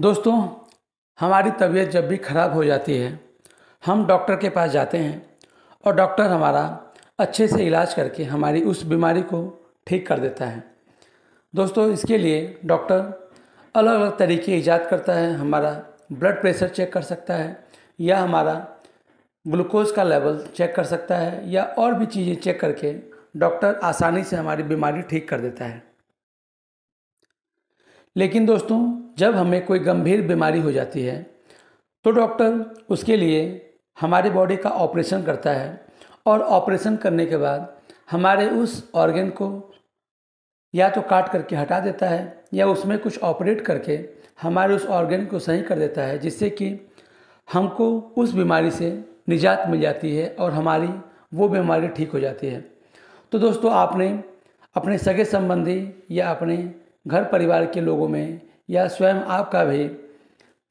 दोस्तों हमारी तबीयत जब भी खराब हो जाती है हम डॉक्टर के पास जाते हैं और डॉक्टर हमारा अच्छे से इलाज करके हमारी उस बीमारी को ठीक कर देता है दोस्तों इसके लिए डॉक्टर अलग अलग तरीके ईजाद करता है हमारा ब्लड प्रेशर चेक कर सकता है या हमारा ग्लूकोज का लेवल चेक कर सकता है या और भी चीज़ें चेक करके डॉक्टर आसानी से हमारी बीमारी ठीक कर देता है लेकिन दोस्तों जब हमें कोई गंभीर बीमारी हो जाती है तो डॉक्टर उसके लिए हमारे बॉडी का ऑपरेशन करता है और ऑपरेशन करने के बाद हमारे उस ऑर्गेन को या तो काट करके हटा देता है या उसमें कुछ ऑपरेट करके हमारे उस ऑर्गेन को सही कर देता है जिससे कि हमको उस बीमारी से निजात मिल जाती है और हमारी वो बीमारी ठीक हो जाती है तो दोस्तों आपने अपने सगे संबंधी या अपने घर परिवार के लोगों में या स्वयं आपका भी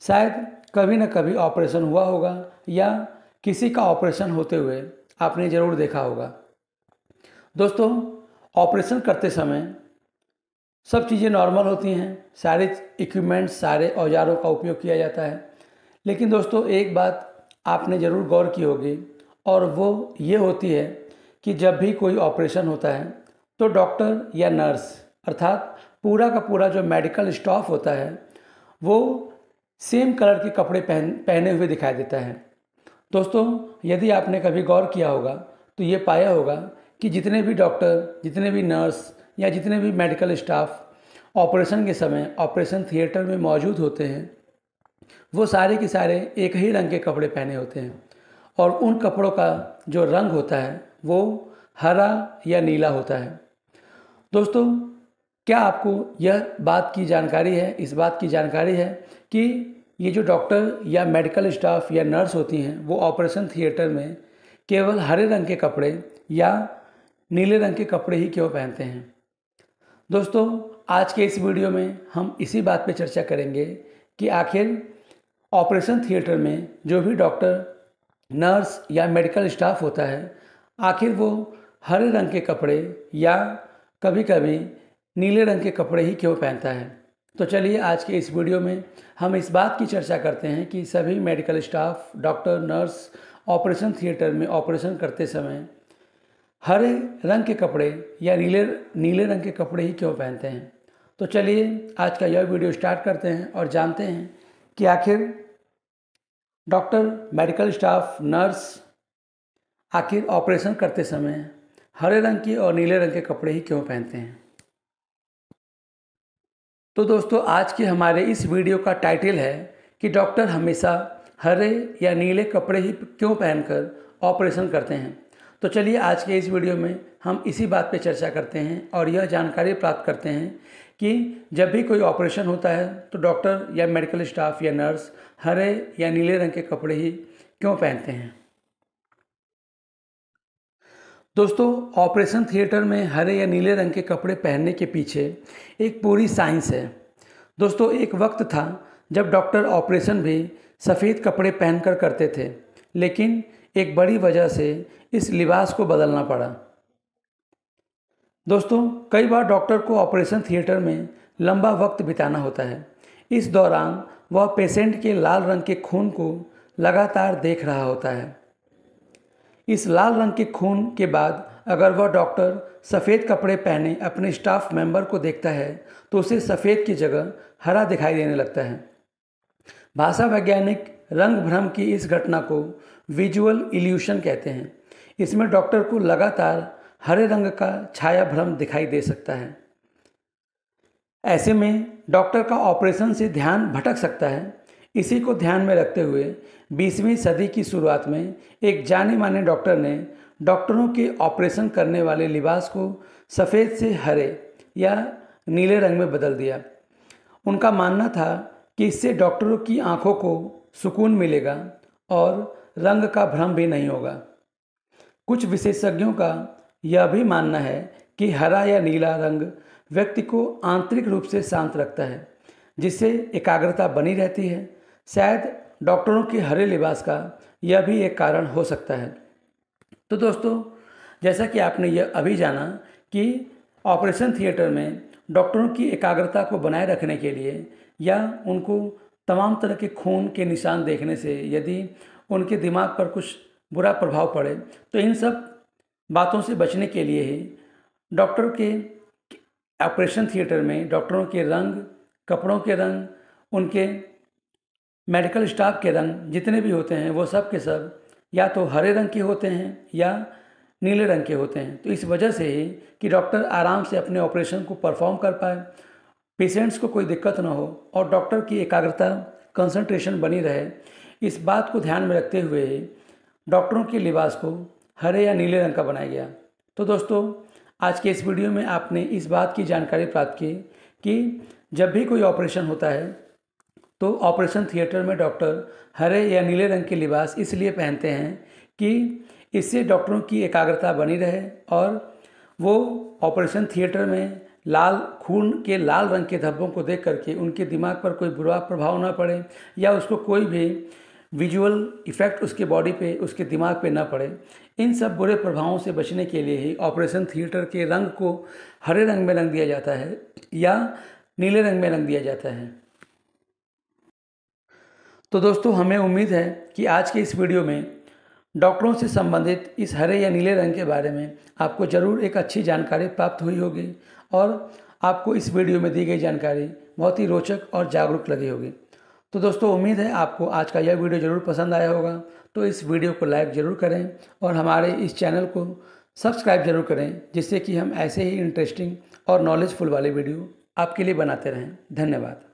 शायद कभी न कभी ऑपरेशन हुआ होगा या किसी का ऑपरेशन होते हुए आपने ज़रूर देखा होगा दोस्तों ऑपरेशन करते समय सब चीज़ें नॉर्मल होती हैं सारे इक्विपमेंट्स सारे औजारों का उपयोग किया जाता है लेकिन दोस्तों एक बात आपने ज़रूर गौर की होगी और वो ये होती है कि जब भी कोई ऑपरेशन होता है तो डॉक्टर या नर्स अर्थात पूरा का पूरा जो मेडिकल स्टाफ होता है वो सेम कलर के कपड़े पहन पहने हुए दिखाई देता है दोस्तों यदि आपने कभी गौर किया होगा तो ये पाया होगा कि जितने भी डॉक्टर जितने भी नर्स या जितने भी मेडिकल स्टाफ ऑपरेशन के समय ऑपरेशन थिएटर में मौजूद होते हैं वो सारे के सारे एक ही रंग के कपड़े पहने होते हैं और उन कपड़ों का जो रंग होता है वो हरा या नीला होता है दोस्तों क्या आपको यह बात की जानकारी है इस बात की जानकारी है कि ये जो डॉक्टर या मेडिकल स्टाफ या नर्स होती हैं वो ऑपरेशन थिएटर में केवल हरे रंग के कपड़े या नीले रंग के कपड़े ही क्यों पहनते हैं दोस्तों आज के इस वीडियो में हम इसी बात पर चर्चा करेंगे कि आखिर ऑपरेशन थिएटर में जो भी डॉक्टर नर्स या मेडिकल स्टाफ होता है आखिर वो हरे रंग के कपड़े या कभी कभी नीले रंग के कपड़े ही क्यों पहनता है तो चलिए आज के इस वीडियो में हम इस बात की चर्चा करते हैं कि सभी medical staff doctor nurse operation theatre में ऑपरेशन करते समय हरे रंग के कपड़े या नीले नीले रंग के कपड़े ही क्यों पहनते हैं तो चलिए आज का यह वीडियो स्टार्ट करते हैं और जानते हैं कि आखिर डॉक्टर मेडिकल स्टाफ नर्स आखिर ऑपरेशन करते समय हरे रंग के और नीले रंग के कपड़े ही क्यों पहनते हैं तो दोस्तों आज के हमारे इस वीडियो का टाइटल है कि डॉक्टर हमेशा हरे या नीले कपड़े ही क्यों पहनकर ऑपरेशन करते हैं तो चलिए आज के इस वीडियो में हम इसी बात पर चर्चा करते हैं और यह जानकारी प्राप्त करते हैं कि जब भी कोई ऑपरेशन होता है तो डॉक्टर या मेडिकल स्टाफ या नर्स हरे या नीले रंग के कपड़े ही क्यों पहनते हैं दोस्तों ऑपरेशन थिएटर में हरे या नीले रंग के कपड़े पहनने के पीछे एक पूरी साइंस है दोस्तों एक वक्त था जब डॉक्टर ऑपरेशन भी सफ़ेद कपड़े पहनकर करते थे लेकिन एक बड़ी वजह से इस लिबास को बदलना पड़ा दोस्तों कई बार डॉक्टर को ऑपरेशन थिएटर में लंबा वक्त बिताना होता है इस दौरान वह पेशेंट के लाल रंग के खून को लगातार देख रहा होता है इस लाल रंग के खून के बाद अगर वह डॉक्टर सफ़ेद कपड़े पहने अपने स्टाफ मेंबर को देखता है तो उसे सफ़ेद की जगह हरा दिखाई देने लगता है भाषा वैज्ञानिक रंग भ्रम की इस घटना को विजुअल इल्यूशन कहते हैं इसमें डॉक्टर को लगातार हरे रंग का छाया भ्रम दिखाई दे सकता है ऐसे में डॉक्टर का ऑपरेशन से ध्यान भटक सकता है इसी को ध्यान में रखते हुए 20वीं सदी की शुरुआत में एक जाने माने डॉक्टर ने डॉक्टरों के ऑपरेशन करने वाले लिबास को सफ़ेद से हरे या नीले रंग में बदल दिया उनका मानना था कि इससे डॉक्टरों की आंखों को सुकून मिलेगा और रंग का भ्रम भी नहीं होगा कुछ विशेषज्ञों का यह भी मानना है कि हरा या नीला रंग व्यक्ति को आंतरिक रूप से शांत रखता है जिससे एकाग्रता बनी रहती है शायद डॉक्टरों के हरे लिबास का यह भी एक कारण हो सकता है तो दोस्तों जैसा कि आपने यह अभी जाना कि ऑपरेशन थिएटर में डॉक्टरों की एकाग्रता को बनाए रखने के लिए या उनको तमाम तरह के खून के निशान देखने से यदि उनके दिमाग पर कुछ बुरा प्रभाव पड़े तो इन सब बातों से बचने के लिए ही डॉक्टर के ऑपरेशन थिएटर में डॉक्टरों के रंग कपड़ों के रंग उनके मेडिकल स्टाफ के रंग जितने भी होते हैं वो सब के सब या तो हरे रंग के होते हैं या नीले रंग के होते हैं तो इस वजह से कि डॉक्टर आराम से अपने ऑपरेशन को परफॉर्म कर पाए पेशेंट्स को कोई दिक्कत ना हो और डॉक्टर की एकाग्रता कंसंट्रेशन बनी रहे इस बात को ध्यान में रखते हुए डॉक्टरों के लिबास को हरे या नीले रंग का बनाया गया तो दोस्तों आज के इस वीडियो में आपने इस बात की जानकारी प्राप्त की कि जब भी कोई ऑपरेशन होता है तो ऑपरेशन थिएटर में डॉक्टर हरे या नीले रंग के लिबास इसलिए पहनते हैं कि इससे डॉक्टरों की एकाग्रता बनी रहे और वो ऑपरेशन थिएटर में लाल खून के लाल रंग के धब्बों को देख करके उनके दिमाग पर कोई बुरा प्रभाव ना पड़े या उसको कोई भी विजुअल इफ़ेक्ट उसके बॉडी पे उसके दिमाग पे ना पड़े इन सब बुरे प्रभावों से बचने के लिए ही ऑपरेशन थिएटर के रंग को हरे रंग में रंग दिया जाता है या नीले रंग में रंग दिया जाता है तो दोस्तों हमें उम्मीद है कि आज के इस वीडियो में डॉक्टरों से संबंधित इस हरे या नीले रंग के बारे में आपको ज़रूर एक अच्छी जानकारी प्राप्त हुई होगी और आपको इस वीडियो में दी गई जानकारी बहुत ही रोचक और जागरूक लगी होगी तो दोस्तों उम्मीद है आपको आज का यह वीडियो ज़रूर पसंद आया होगा तो इस वीडियो को लाइक ज़रूर करें और हमारे इस चैनल को सब्सक्राइब ज़रूर करें जिससे कि हम ऐसे ही इंटरेस्टिंग और नॉलेजफुल वाले वीडियो आपके लिए बनाते रहें धन्यवाद